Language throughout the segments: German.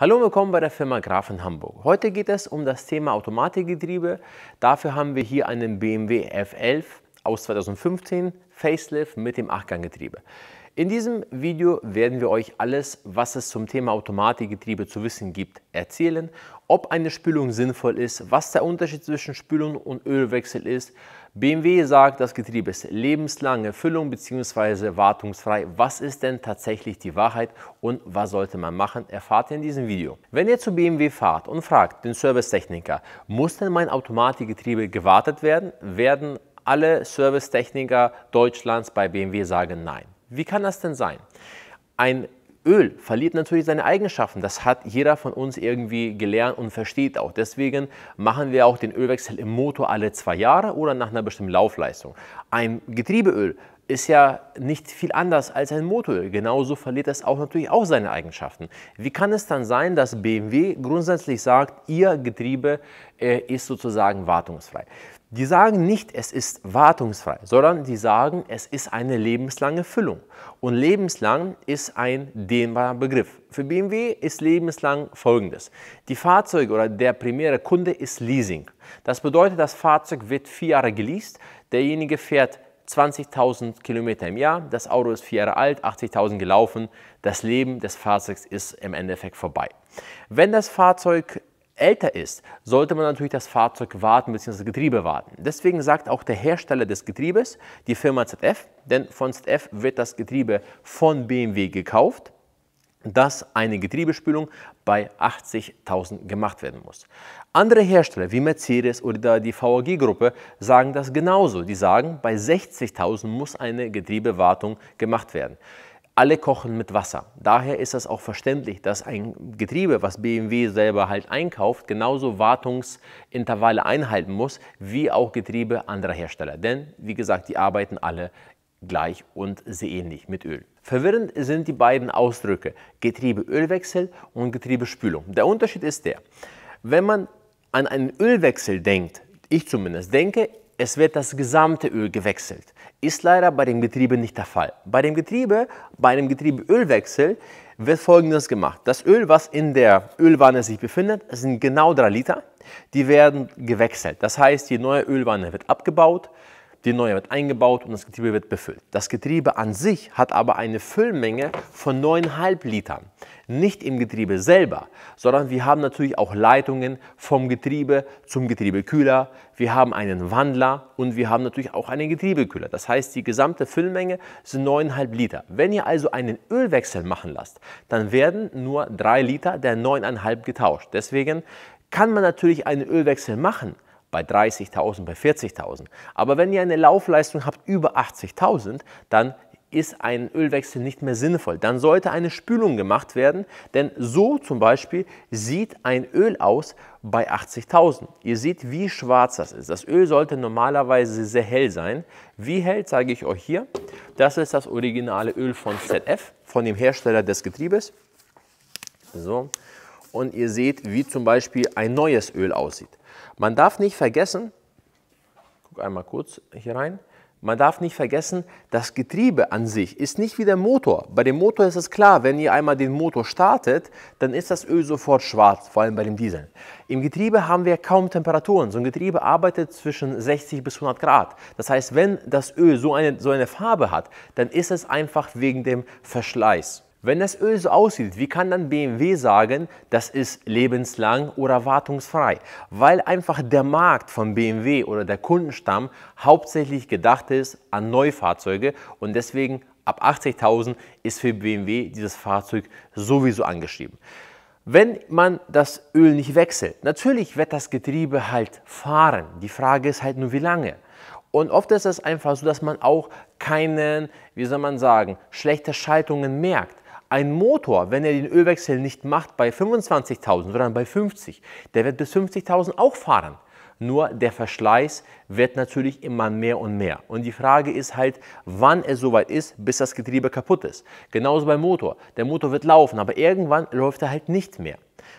Hallo und willkommen bei der Firma Graf in Hamburg. Heute geht es um das Thema Automatikgetriebe. Dafür haben wir hier einen BMW F11 aus 2015 Facelift mit dem Achtganggetriebe. In diesem Video werden wir euch alles, was es zum Thema Automatikgetriebe zu wissen gibt, erzählen, ob eine Spülung sinnvoll ist, was der Unterschied zwischen Spülung und Ölwechsel ist. BMW sagt, das Getriebe ist lebenslange Füllung bzw. wartungsfrei. Was ist denn tatsächlich die Wahrheit und was sollte man machen, erfahrt ihr in diesem Video. Wenn ihr zu BMW fahrt und fragt den Servicetechniker, muss denn mein Automatikgetriebe gewartet werden, werden alle Servicetechniker Deutschlands bei BMW sagen nein. Wie kann das denn sein? Ein Öl verliert natürlich seine Eigenschaften. Das hat jeder von uns irgendwie gelernt und versteht auch. Deswegen machen wir auch den Ölwechsel im Motor alle zwei Jahre oder nach einer bestimmten Laufleistung. Ein Getriebeöl ist ja nicht viel anders als ein Motoröl. Genauso verliert es auch natürlich auch seine Eigenschaften. Wie kann es dann sein, dass BMW grundsätzlich sagt, ihr Getriebe äh, ist sozusagen wartungsfrei? Die sagen nicht, es ist wartungsfrei, sondern die sagen, es ist eine lebenslange Füllung. Und lebenslang ist ein dehnbarer Begriff. Für BMW ist lebenslang folgendes. Die Fahrzeuge oder der primäre Kunde ist Leasing. Das bedeutet, das Fahrzeug wird vier Jahre geleast. Derjenige fährt 20.000 Kilometer im Jahr, das Auto ist vier Jahre alt, 80.000 gelaufen, das Leben des Fahrzeugs ist im Endeffekt vorbei. Wenn das Fahrzeug älter ist, sollte man natürlich das Fahrzeug warten bzw. das Getriebe warten. Deswegen sagt auch der Hersteller des Getriebes, die Firma ZF, denn von ZF wird das Getriebe von BMW gekauft, dass eine Getriebespülung bei 80.000 gemacht werden muss. Andere Hersteller wie Mercedes oder die VAG-Gruppe sagen das genauso. Die sagen, bei 60.000 muss eine Getriebewartung gemacht werden alle kochen mit Wasser. Daher ist es auch verständlich, dass ein Getriebe, was BMW selber halt einkauft, genauso Wartungsintervalle einhalten muss, wie auch Getriebe anderer Hersteller. Denn, wie gesagt, die arbeiten alle gleich und sehr ähnlich mit Öl. Verwirrend sind die beiden Ausdrücke Getriebeölwechsel und Getriebespülung. Der Unterschied ist der, wenn man an einen Ölwechsel denkt, ich zumindest denke es wird das gesamte Öl gewechselt. Ist leider bei dem Getriebe nicht der Fall. Bei dem Getriebe, bei einem Getriebeölwechsel wird folgendes gemacht. Das Öl, was in der Ölwanne sich befindet, sind genau 3 Liter. Die werden gewechselt. Das heißt, die neue Ölwanne wird abgebaut, die neue wird eingebaut und das Getriebe wird befüllt. Das Getriebe an sich hat aber eine Füllmenge von 9,5 Litern. Nicht im Getriebe selber, sondern wir haben natürlich auch Leitungen vom Getriebe zum Getriebekühler, wir haben einen Wandler und wir haben natürlich auch einen Getriebekühler. Das heißt, die gesamte Füllmenge sind 9,5 Liter. Wenn ihr also einen Ölwechsel machen lasst, dann werden nur 3 Liter der 9,5 getauscht. Deswegen kann man natürlich einen Ölwechsel machen, bei 30.000, bei 40.000. Aber wenn ihr eine Laufleistung habt über 80.000, dann ist ein Ölwechsel nicht mehr sinnvoll. Dann sollte eine Spülung gemacht werden, denn so zum Beispiel sieht ein Öl aus bei 80.000. Ihr seht, wie schwarz das ist. Das Öl sollte normalerweise sehr hell sein. Wie hell zeige ich euch hier. Das ist das originale Öl von ZF, von dem Hersteller des Getriebes. So. Und ihr seht, wie zum Beispiel ein neues Öl aussieht. Man darf nicht vergessen, guck einmal kurz hier rein, man darf nicht vergessen, das Getriebe an sich ist nicht wie der Motor. Bei dem Motor ist es klar, wenn ihr einmal den Motor startet, dann ist das Öl sofort schwarz, vor allem bei dem Diesel. Im Getriebe haben wir kaum Temperaturen. So ein Getriebe arbeitet zwischen 60 bis 100 Grad. Das heißt, wenn das Öl so eine, so eine Farbe hat, dann ist es einfach wegen dem Verschleiß. Wenn das Öl so aussieht, wie kann dann BMW sagen, das ist lebenslang oder wartungsfrei? Weil einfach der Markt von BMW oder der Kundenstamm hauptsächlich gedacht ist an Neufahrzeuge und deswegen ab 80.000 ist für BMW dieses Fahrzeug sowieso angeschrieben. Wenn man das Öl nicht wechselt, natürlich wird das Getriebe halt fahren. Die Frage ist halt nur, wie lange. Und oft ist es einfach so, dass man auch keinen, wie soll man sagen, schlechte Schaltungen merkt. Ein Motor, wenn er den Ölwechsel nicht macht bei 25.000, sondern bei 50, der wird bis 50.000 auch fahren. Nur der Verschleiß wird natürlich immer mehr und mehr. Und die Frage ist halt, wann es soweit ist, bis das Getriebe kaputt ist. Genauso beim Motor. Der Motor wird laufen, aber irgendwann läuft er halt nicht mehr.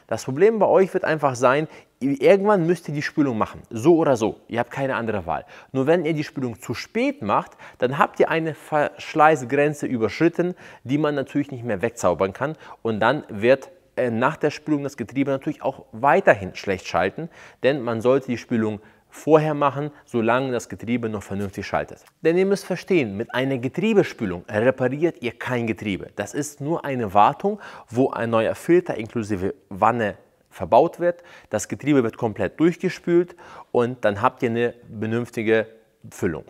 Das Problem bei euch wird einfach sein, Irgendwann müsst ihr die Spülung machen, so oder so. Ihr habt keine andere Wahl. Nur wenn ihr die Spülung zu spät macht, dann habt ihr eine Verschleißgrenze überschritten, die man natürlich nicht mehr wegzaubern kann. Und dann wird äh, nach der Spülung das Getriebe natürlich auch weiterhin schlecht schalten, denn man sollte die Spülung vorher machen, solange das Getriebe noch vernünftig schaltet. Denn ihr müsst verstehen, mit einer Getriebespülung repariert ihr kein Getriebe. Das ist nur eine Wartung, wo ein neuer Filter inklusive Wanne verbaut wird. Das Getriebe wird komplett durchgespült und dann habt ihr eine benünftige Füllung.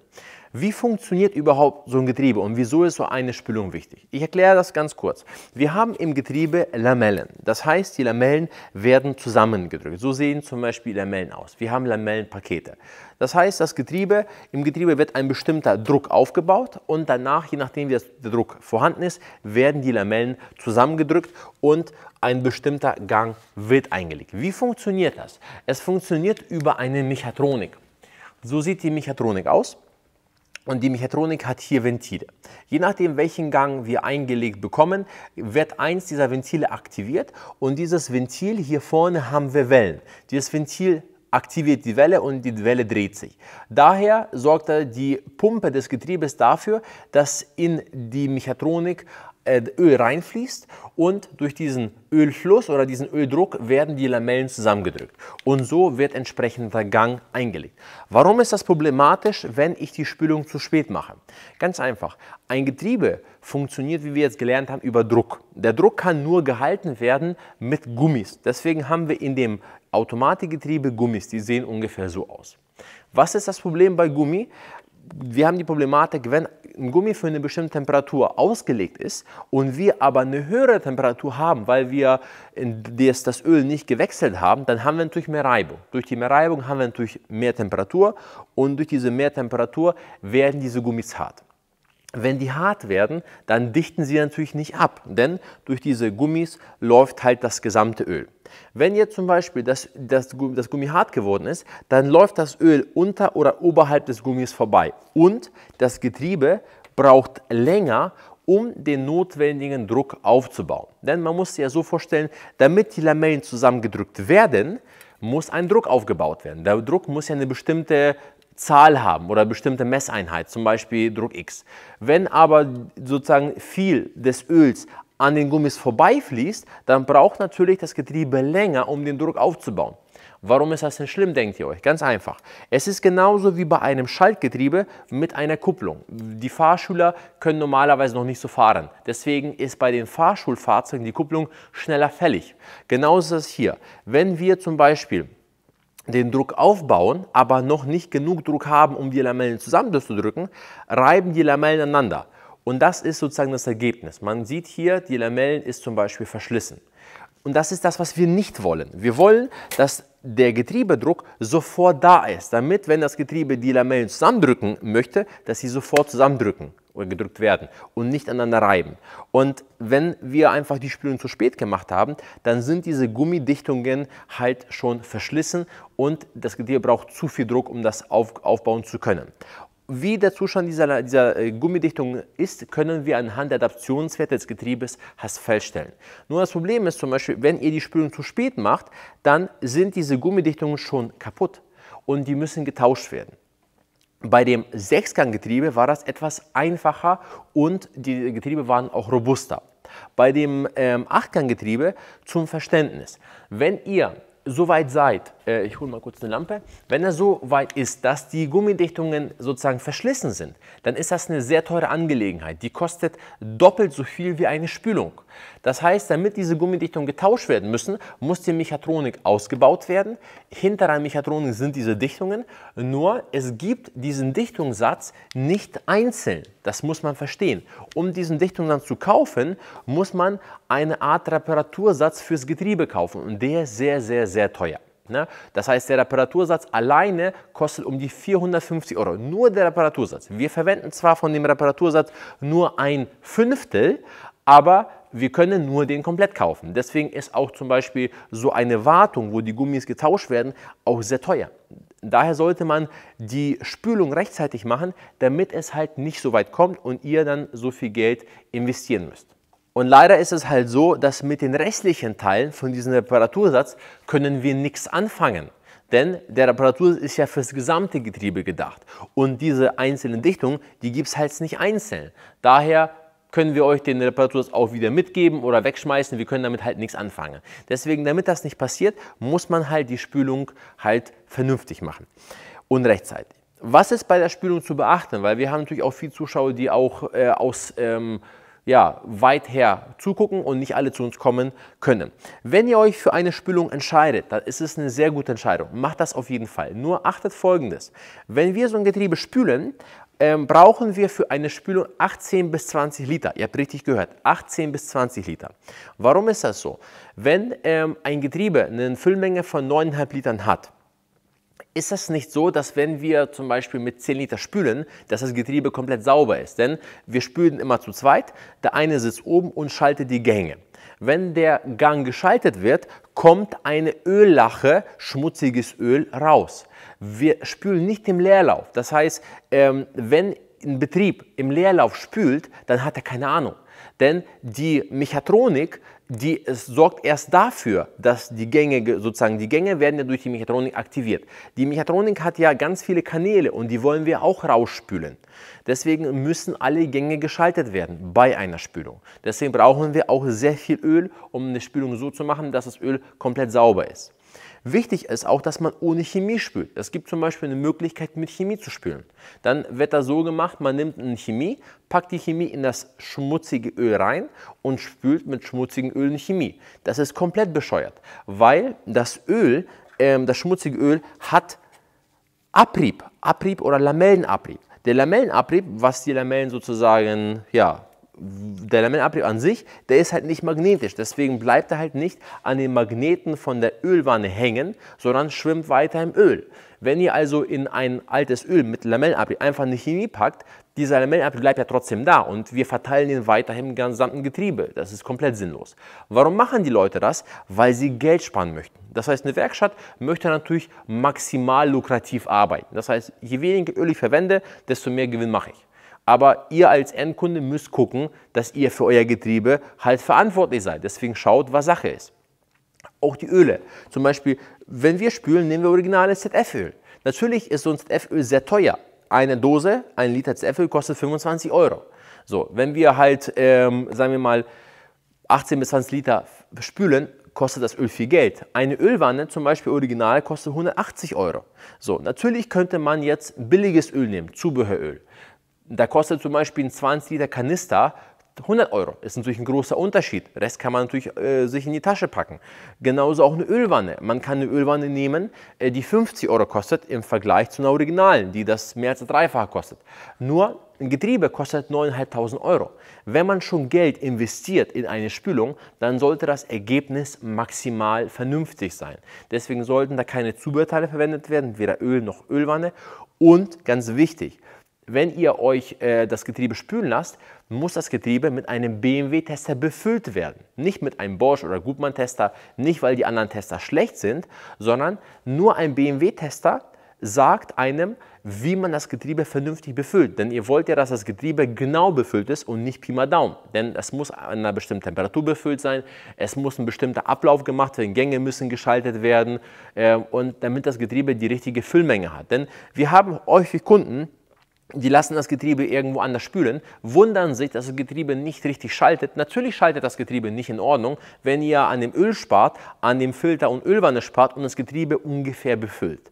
Wie funktioniert überhaupt so ein Getriebe und wieso ist so eine Spülung wichtig? Ich erkläre das ganz kurz. Wir haben im Getriebe Lamellen. Das heißt, die Lamellen werden zusammengedrückt. So sehen zum Beispiel Lamellen aus. Wir haben Lamellenpakete. Das heißt, das Getriebe, im Getriebe wird ein bestimmter Druck aufgebaut und danach, je nachdem wie der Druck vorhanden ist, werden die Lamellen zusammengedrückt und ein bestimmter Gang wird eingelegt. Wie funktioniert das? Es funktioniert über eine Mechatronik. So sieht die Mechatronik aus. Und die Mechatronik hat hier Ventile. Je nachdem, welchen Gang wir eingelegt bekommen, wird eins dieser Ventile aktiviert und dieses Ventil hier vorne haben wir Wellen. Dieses Ventil aktiviert die Welle und die Welle dreht sich. Daher sorgt die Pumpe des Getriebes dafür, dass in die Mechatronik äh, Öl reinfließt und durch diesen Ölfluss oder diesen Öldruck werden die Lamellen zusammengedrückt und so wird entsprechender Gang eingelegt. Warum ist das problematisch, wenn ich die Spülung zu spät mache? Ganz einfach, ein Getriebe funktioniert, wie wir jetzt gelernt haben, über Druck. Der Druck kann nur gehalten werden mit Gummis. Deswegen haben wir in dem Automatikgetriebe Gummis, die sehen ungefähr so aus. Was ist das Problem bei Gummi? Wir haben die Problematik, wenn ein Gummi für eine bestimmte Temperatur ausgelegt ist und wir aber eine höhere Temperatur haben, weil wir das, Öl nicht gewechselt haben, dann haben wir natürlich mehr Reibung. Durch die mehr Reibung haben wir natürlich mehr Temperatur und durch diese mehr Temperatur werden diese Gummis hart wenn die hart werden, dann dichten sie natürlich nicht ab, denn durch diese Gummis läuft halt das gesamte Öl. Wenn jetzt zum Beispiel das, das, das, Gummi hart geworden ist, dann läuft das Öl unter oder oberhalb des Gummis vorbei und das Getriebe braucht länger, um den notwendigen Druck aufzubauen. Denn man muss sich ja so vorstellen, damit die Lamellen zusammengedrückt werden, muss ein Druck aufgebaut werden. Der Druck muss ja eine bestimmte Zahl haben oder bestimmte Messeinheit, zum Beispiel Druck X. Wenn aber sozusagen viel des Öls an den Gummis vorbeifließt, dann braucht natürlich das Getriebe länger, um den Druck aufzubauen. Warum ist das denn schlimm, denkt ihr euch? Ganz einfach. Es ist genauso wie bei einem Schaltgetriebe mit einer Kupplung. Die Fahrschüler können normalerweise noch nicht so fahren. Deswegen ist bei den Fahrschulfahrzeugen die Kupplung schneller fällig. Genauso ist es hier. Wenn wir zum Beispiel den Druck aufbauen, aber noch nicht genug Druck haben, um die Lamellen zusammenzudrücken, reiben die Lamellen aneinander. Und das ist sozusagen das Ergebnis. Man sieht hier, die Lamellen ist zum Beispiel verschlissen. Und das ist das, was wir nicht wollen. Wir wollen, dass der Getriebedruck sofort da ist, damit, wenn das Getriebe die Lamellen zusammendrücken möchte, dass sie sofort zusammendrücken oder gedrückt werden und nicht aneinander reiben. Und wenn wir einfach die Spülung zu spät gemacht haben, dann sind diese Gummidichtungen halt schon verschlissen und das Getier braucht zu viel Druck, um das auf, aufbauen zu können. Wie der Zustand dieser, dieser äh, Gummidichtung ist, können wir anhand der Adaptionswerte des Getriebes feststellen. Nur das Problem ist zum Beispiel, wenn ihr die Spülung zu spät macht, dann sind diese Gummidichtungen schon kaputt und die müssen getauscht werden. Bei dem Sechsganggetriebe war das etwas einfacher und die Getriebe waren auch robuster. Bei dem ähm, Achtganggetriebe zum Verständnis. Wenn ihr soweit seid, äh, ich hole mal kurz eine Lampe, wenn er so weit ist, dass die Gummidichtungen sozusagen verschlissen sind, dann ist das eine sehr teure Angelegenheit. Die kostet doppelt so viel wie eine Spülung. Das heißt, damit diese Gummidichtungen getauscht werden müssen, muss die Mechatronik ausgebaut werden. Hinter einer Mechatronik sind diese Dichtungen, nur es gibt diesen Dichtungssatz nicht einzeln. Das muss man verstehen. Um diesen Dichtungssatz zu kaufen, muss man eine Art Reparatursatz fürs Getriebe kaufen und der ist sehr, sehr, sehr teuer. Ne? Das heißt, der Reparatursatz alleine kostet um die 450 Euro. Nur der Reparatursatz. Wir verwenden zwar von dem Reparatursatz nur ein Fünftel, aber wir können nur den komplett kaufen. Deswegen ist auch zum Beispiel so eine Wartung, wo die Gummis getauscht werden, auch sehr teuer. Daher sollte man die Spülung rechtzeitig machen, damit es halt nicht so weit kommt und ihr dann so viel Geld investieren müsst. Und leider ist es halt so, dass mit den restlichen Teilen von diesem Reparatursatz können wir nichts anfangen. Denn der Reparatur ist ja fürs gesamte Getriebe gedacht. Und diese einzelnen Dichtungen, die gibt es halt nicht einzeln. Daher können wir euch den Reparatursatz auch wieder mitgeben oder wegschmeißen. Wir können damit halt nichts anfangen. Deswegen, damit das nicht passiert, muss man halt die Spülung halt vernünftig machen und rechtzeitig. Was ist bei der Spülung zu beachten? Weil wir haben natürlich auch viele Zuschauer, die auch äh, aus ähm, ja, weit her zugucken und nicht alle zu uns kommen können. Wenn ihr euch für eine Spülung entscheidet, dann ist es eine sehr gute Entscheidung. Macht das auf jeden Fall. Nur achtet folgendes. Wenn wir so ein Getriebe spülen, ähm, brauchen wir für eine Spülung 18 bis 20 Liter. Ihr habt richtig gehört, 18 bis 20 Liter. Warum ist das so? Wenn ähm, ein Getriebe eine Füllmenge von 9,5 Litern hat, ist es nicht so, dass wenn wir zum Beispiel mit 10 Liter spülen, dass das Getriebe komplett sauber ist? Denn wir spülen immer zu zweit, der eine sitzt oben und schaltet die Gänge. Wenn der Gang geschaltet wird, kommt eine Öllache, schmutziges Öl raus. Wir spülen nicht im Leerlauf. Das heißt, ähm, wenn ein Betrieb im Leerlauf spült, dann hat er keine Ahnung. Denn die Mechatronik die, es sorgt erst dafür, dass die Gänge, sozusagen die Gänge werden ja durch die Mechatronik aktiviert. Die Mechatronik hat ja ganz viele Kanäle und die wollen wir auch rausspülen. Deswegen müssen alle Gänge geschaltet werden bei einer Spülung. Deswegen brauchen wir auch sehr viel Öl, um eine Spülung so zu machen, dass das Öl komplett sauber ist. Wichtig ist auch, dass man ohne Chemie spült. Es gibt zum Beispiel eine Möglichkeit, mit Chemie zu spülen. Dann wird das so gemacht, man nimmt eine Chemie, packt die Chemie in das schmutzige Öl rein und spült mit schmutzigem Öl eine Chemie. Das ist komplett bescheuert, weil das Öl, äh, das schmutzige Öl hat Abrieb, Abrieb oder Lamellenabrieb. Der Lamellenabrieb, was die Lamellen sozusagen ja, der Lamellenabrieb an sich, der ist halt nicht magnetisch. Deswegen bleibt er halt nicht an den Magneten von der Ölwanne hängen, sondern schwimmt weiter im Öl. Wenn ihr also in ein altes Öl mit Lamellenabrieb einfach eine Chemie packt, dieser Lamellenabrieb bleibt ja trotzdem da und wir verteilen ihn weiterhin im gesamten Getriebe. Das ist komplett sinnlos. Warum machen die Leute das? Weil sie Geld sparen möchten. Das heißt, eine Werkstatt möchte natürlich maximal lukrativ arbeiten. Das heißt, je weniger Öl ich verwende, desto mehr Gewinn mache ich. Aber ihr als Endkunde müsst gucken, dass ihr für euer Getriebe halt verantwortlich seid. Deswegen schaut, was Sache ist. Auch die Öle. Zum Beispiel, wenn wir spülen, nehmen wir originales ZF-Öl. Natürlich ist so ein ZF-Öl sehr teuer. Eine Dose, ein Liter ZF-Öl kostet 25 Euro. So, wenn wir halt, ähm, sagen wir mal, 18 bis 20 Liter spülen, kostet das Öl viel Geld. Eine Ölwanne zum Beispiel original kostet 180 Euro. So, natürlich könnte man jetzt billiges Öl nehmen, Zubehöröl. Da kostet zum Beispiel ein 20 Liter Kanister 100 Euro. Ist natürlich ein großer Unterschied. Rest kann man natürlich äh, sich in die Tasche packen. Genauso auch eine Ölwanne. Man kann eine Ölwanne nehmen, äh, die 50 Euro kostet im Vergleich zu einer originalen, die das mehr als dreifach kostet. Nur ein Getriebe kostet 9.500 Euro. Wenn man schon Geld investiert in eine Spülung, dann sollte das Ergebnis maximal vernünftig sein. Deswegen sollten da keine Zubehörteile verwendet werden, weder Öl noch Ölwanne. Und ganz wichtig, wenn ihr euch äh, das Getriebe spülen lasst, muss das Getriebe mit einem BMW-Tester befüllt werden. Nicht mit einem Bosch- oder Gutmann-Tester, nicht weil die anderen Tester schlecht sind, sondern nur ein BMW-Tester sagt einem, wie man das Getriebe vernünftig befüllt. Denn ihr wollt ja, dass das Getriebe genau befüllt ist und nicht Pi mal Daumen. Denn es muss an einer bestimmten Temperatur befüllt sein, es muss ein bestimmter Ablauf gemacht werden, Gänge müssen geschaltet werden äh, und damit das Getriebe die richtige Füllmenge hat. Denn wir haben häufig Kunden, die lassen das Getriebe irgendwo anders spülen, wundern sich, dass das Getriebe nicht richtig schaltet. Natürlich schaltet das Getriebe nicht in Ordnung, wenn ihr an dem Öl spart, an dem Filter und Ölwanne spart und das Getriebe ungefähr befüllt.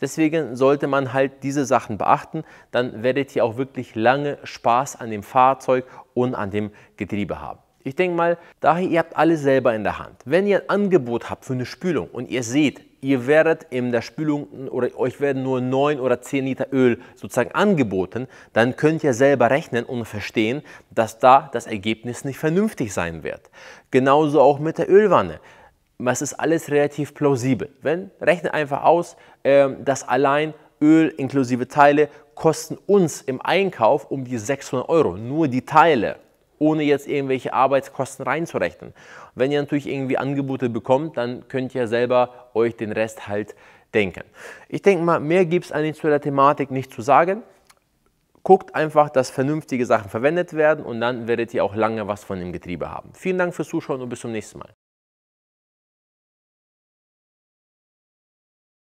Deswegen sollte man halt diese Sachen beachten, dann werdet ihr auch wirklich lange Spaß an dem Fahrzeug und an dem Getriebe haben. Ich denke mal, daher ihr habt alles selber in der Hand. Wenn ihr ein Angebot habt für eine Spülung und ihr seht, ihr werdet in der Spülung oder euch werden nur 9 oder 10 Liter Öl sozusagen angeboten, dann könnt ihr selber rechnen und verstehen, dass da das Ergebnis nicht vernünftig sein wird. Genauso auch mit der Ölwanne. Es ist alles relativ plausibel. Wenn, rechnet einfach aus, ähm, dass allein Öl inklusive Teile kosten uns im Einkauf um die 600 Euro, nur die Teile ohne jetzt irgendwelche Arbeitskosten reinzurechnen. Wenn ihr natürlich irgendwie Angebote bekommt, dann könnt ihr selber euch den Rest halt denken. Ich denke mal, mehr gibt es eigentlich zu der Thematik nicht zu sagen. Guckt einfach, dass vernünftige Sachen verwendet werden und dann werdet ihr auch lange was von dem Getriebe haben. Vielen Dank fürs Zuschauen und bis zum nächsten Mal.